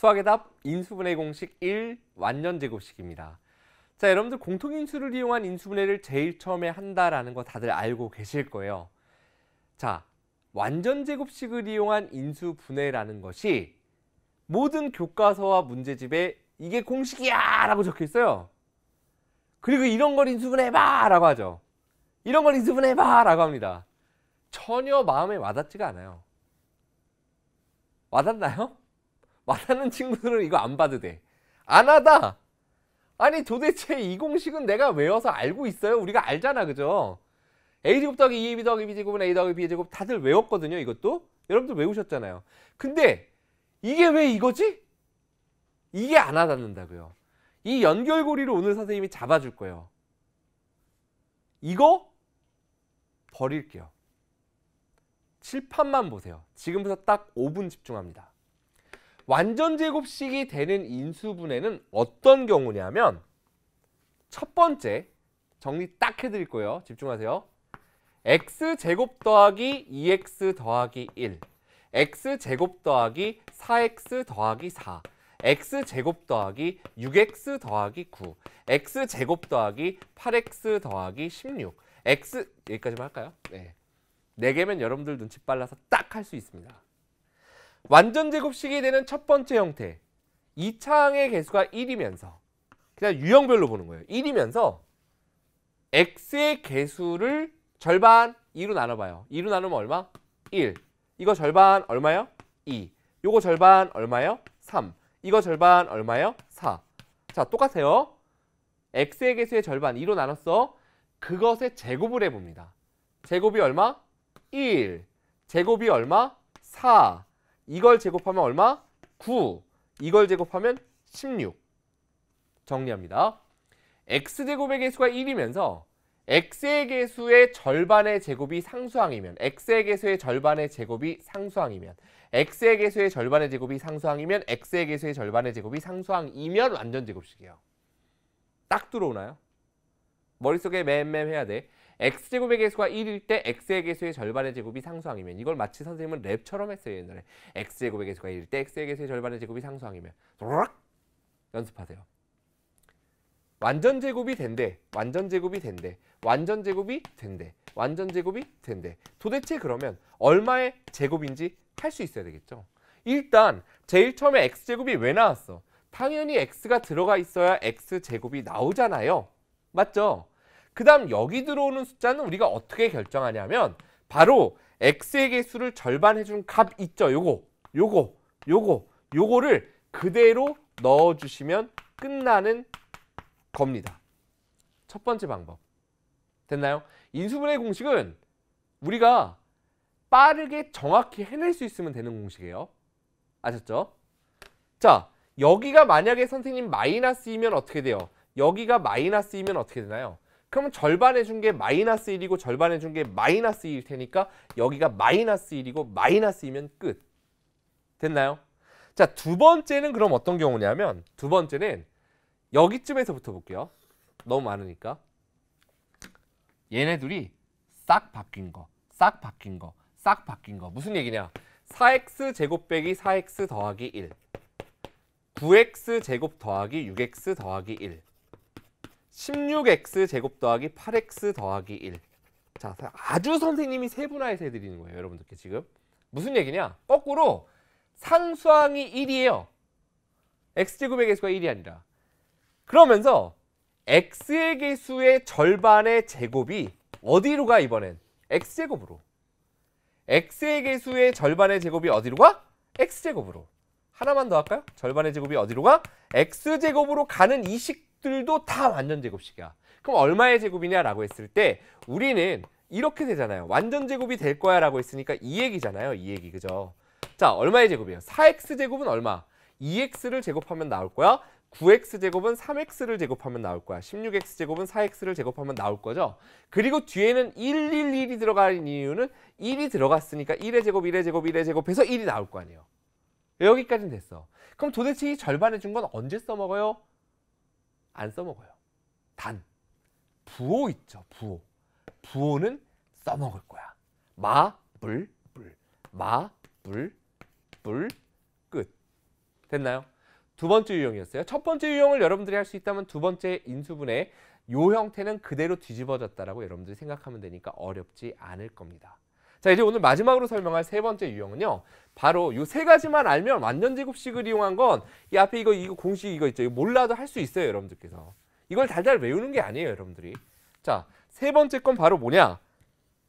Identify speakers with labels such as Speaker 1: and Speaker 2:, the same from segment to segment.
Speaker 1: 수학의 답 인수분해 공식 1 완전제곱식입니다. 자 여러분들 공통인수를 이용한 인수분해를 제일 처음에 한다라는 거 다들 알고 계실 거예요. 자 완전제곱식을 이용한 인수분해라는 것이 모든 교과서와 문제집에 이게 공식이야 라고 적혀 있어요. 그리고 이런 걸 인수분해해봐 라고 하죠. 이런 걸 인수분해해봐 라고 합니다. 전혀 마음에 와닿지가 않아요. 와닿나요? 말하는 친구들은 이거 안 봐도 돼. 안 하다. 아니 도대체 이 공식은 내가 외워서 알고 있어요. 우리가 알잖아. 그죠? a제곱 더하기 2ab e, 더하기 b제곱은 a 더하기 b제곱 다들 외웠거든요. 이것도. 여러분들 외우셨잖아요. 근데 이게 왜 이거지? 이게 안 와닿는다고요. 이 연결고리를 오늘 선생님이 잡아줄 거예요. 이거 버릴게요. 칠판만 보세요. 지금부터 딱 5분 집중합니다. 완전 제곱식이 되는 인수분해는 어떤 경우냐면 첫 번째 정리 딱 해드릴 거예요. 집중하세요. x제곱 더하기 2x 더하기 1 x제곱 더하기 4x 더하기 4 x제곱 더하기 6x 더하기 9 x제곱 더하기 8x 더하기 16 x 여기까지만 할까요? 네. 4개면 여러분들 눈치 빨라서 딱 할 수 있습니다. 완전 제곱식이 되는 첫 번째 형태 2차항의 개수가 1이면서 그냥 유형별로 보는 거예요. 1이면서 x의 개수를 절반 2로 나눠봐요. 2로 나누면 얼마? 1. 이거 절반 얼마요? 2. 이거 절반 얼마요? 3. 이거 절반 얼마요? 4. 자 똑같아요. x의 개수의 절반 2로 나눴어. 그것의 제곱을 해봅니다. 제곱이 얼마? 1. 제곱이 얼마? 4. 이걸 제곱하면 얼마? 9. 이걸 제곱하면 16. 정리합니다. x제곱의 개수가 1이면서 x의 개수의 절반의 제곱이 상수항이면 x의 개수의 절반의 제곱이 상수항이면 x의 개수의 절반의 제곱이 상수항이면 x의 개수의 절반의 제곱이 상수항이면 완전 제곱식이에요. 딱 들어오나요? 머릿속에 맴맴 해야 돼. x제곱의 개수가 1일 때 x의 개수의 절반의 제곱이 상수항이면 이걸 마치 선생님은 랩처럼 했어요 옛날에 x제곱의 개수가 1일 때 x의 개수의 절반의 제곱이 상수항이면 도락 연습하세요 완전 제곱이 된대 완전 제곱이 된대 완전 제곱이 된대 완전 제곱이 된대 도대체 그러면 얼마의 제곱인지 할 수 있어야 되겠죠 일단 제일 처음에 x제곱이 왜 나왔어 당연히 x가 들어가 있어야 x제곱이 나오잖아요 맞죠? 그 다음 여기 들어오는 숫자는 우리가 어떻게 결정하냐면 바로 x의 개수를 절반해준 값 있죠. 요거, 요거, 요거, 요거를 그대로 넣어주시면 끝나는 겁니다. 첫 번째 방법. 됐나요? 인수분해 공식은 우리가 빠르게 정확히 해낼 수 있으면 되는 공식이에요. 아셨죠? 자, 여기가 만약에 선생님 마이너스이면 어떻게 돼요? 여기가 마이너스이면 어떻게 되나요? 그러면 절반해 준게 마이너스 1이고 절반해 준게 마이너스 1일 테니까 여기가 마이너스 1이고 마이너스 2면 끝. 됐나요? 자, 두 번째는 그럼 어떤 경우냐면 두 번째는 여기쯤에서부터 볼게요. 너무 많으니까. 얘네들이 싹 바뀐 거, 싹 바뀐 거, 싹 바뀐 거. 무슨 얘기냐? 4x 제곱 빼기 4x 더하기 1. 9x 제곱 더하기 6x 더하기 1. 16x 제곱 더하기 8x 더하기 1. 자, 아주 선생님이 세분화해서 해드리는 거예요. 여러분들께 지금. 무슨 얘기냐? 거꾸로 상수항이 1이에요. x제곱의 개수가 1이 아니라. 그러면서 x의 개수의 절반의 제곱이 어디로 가 이번엔? x제곱으로. x의 개수의 절반의 제곱이 어디로 가? x제곱으로. 하나만 더 할까요? 절반의 제곱이 어디로 가? x제곱으로 가는 이 식, 제들도다 완전 제곱식이야. 그럼 얼마의 제곱이냐라고 했을 때 우리는 이렇게 되잖아요. 완전 제곱이 될 거야 라고 했으니까 이 얘기잖아요. 이 얘기 그죠? 자 얼마의 제곱이에요? 4x 제곱은 얼마? 2x를 제곱하면 나올 거야. 9x 제곱은 3x를 제곱하면 나올 거야. 16x 제곱은 4x를 제곱하면 나올 거죠. 그리고 뒤에는 1, 1, 1이 들어가는 이유는 1이 들어갔으니까 1의 제곱, 1의 제곱, 1의 제곱해서 1이 나올 거 아니에요. 여기까지는 됐어. 그럼 도대체 이 절반의 준건 언제 써먹어요? 안 써먹어요. 단 부호 있죠. 부호. 부호는 써먹을 거야. 마, 물, 물. 마, 물, 물. 끝. 됐나요? 두 번째 유형이었어요. 첫 번째 유형을 여러분들이 할 수 있다면 두 번째 인수분해 요 형태는 그대로 뒤집어졌다라고 여러분들이 생각하면 되니까 어렵지 않을 겁니다. 자 이제 오늘 마지막으로 설명할 세 번째 유형은요. 바로 이 세 가지만 알면 완전 제곱식을 이용한 건 이 앞에 이거 이거 공식 이거 있죠. 이거 몰라도 할 수 있어요, 여러분들께서. 이걸 달달 외우는 게 아니에요, 여러분들이. 자, 세 번째 건 바로 뭐냐?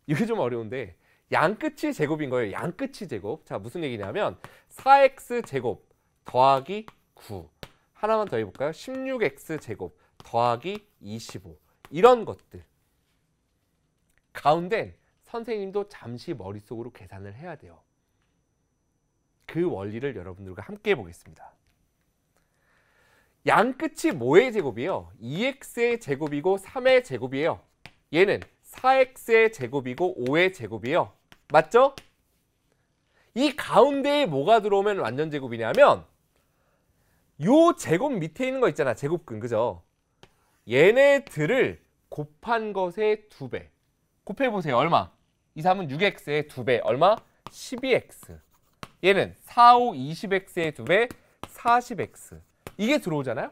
Speaker 1: 이게 좀 어려운데 양끝이 제곱인 거예요. 양끝이 제곱. 자, 무슨 얘기냐면 4x 제곱 더하기 9. 하나만 더 해볼까요? 16x 제곱 더하기 25. 이런 것들. 가운데 선생님도 잠시 머릿속으로 계산을 해야 돼요. 그 원리를 여러분들과 함께 보겠습니다. 양 끝이 뭐의 제곱이에요? 2x의 제곱이고 3의 제곱이에요. 얘는 4x의 제곱이고 5의 제곱이에요. 맞죠? 이 가운데에 뭐가 들어오면 완전 제곱이냐면 요 제곱 밑에 있는 거 있잖아. 제곱근. 그죠? 얘네들을 곱한 것의 두배 곱해보세요. 얼마? 2, 3은 6x의 2배. 얼마? 12x. 얘는 4, 5, 20x의 2배, 40x. 이게 들어오잖아요?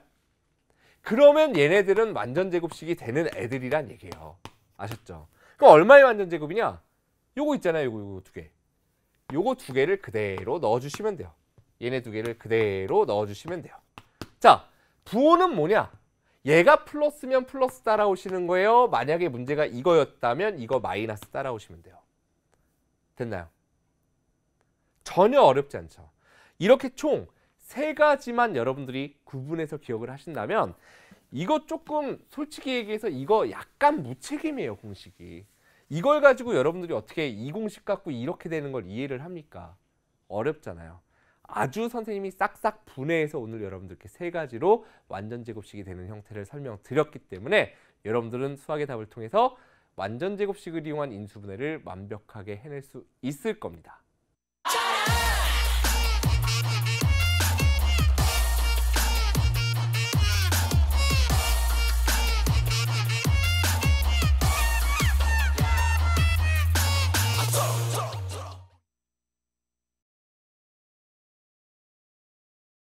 Speaker 1: 그러면 얘네들은 완전제곱식이 되는 애들이란 얘기예요. 아셨죠? 그럼 얼마의 완전제곱이냐? 요거 있잖아요. 요거, 요거 두 개. 요거 두 개를 그대로 넣어주시면 돼요. 얘네 두 개를 그대로 넣어주시면 돼요. 자, 부호는 뭐냐? 얘가 플러스면 플러스 따라오시는 거예요. 만약에 문제가 이거였다면 이거 마이너스 따라오시면 돼요. 됐나요? 전혀 어렵지 않죠. 이렇게 총 세 가지만 여러분들이 구분해서 기억을 하신다면 이거 조금 솔직히 얘기해서 이거 약간 무책임이에요 공식이 이걸 가지고 여러분들이 어떻게 이 공식 갖고 이렇게 되는 걸 이해를 합니까 어렵잖아요 아주 선생님이 싹싹 분해해서 오늘 여러분들께 세 가지로 완전 제곱식이 되는 형태를 설명드렸기 때문에 여러분들은 수학의 답을 통해서 완전 제곱식을 이용한 인수분해를 완벽하게 해낼 수 있을 겁니다.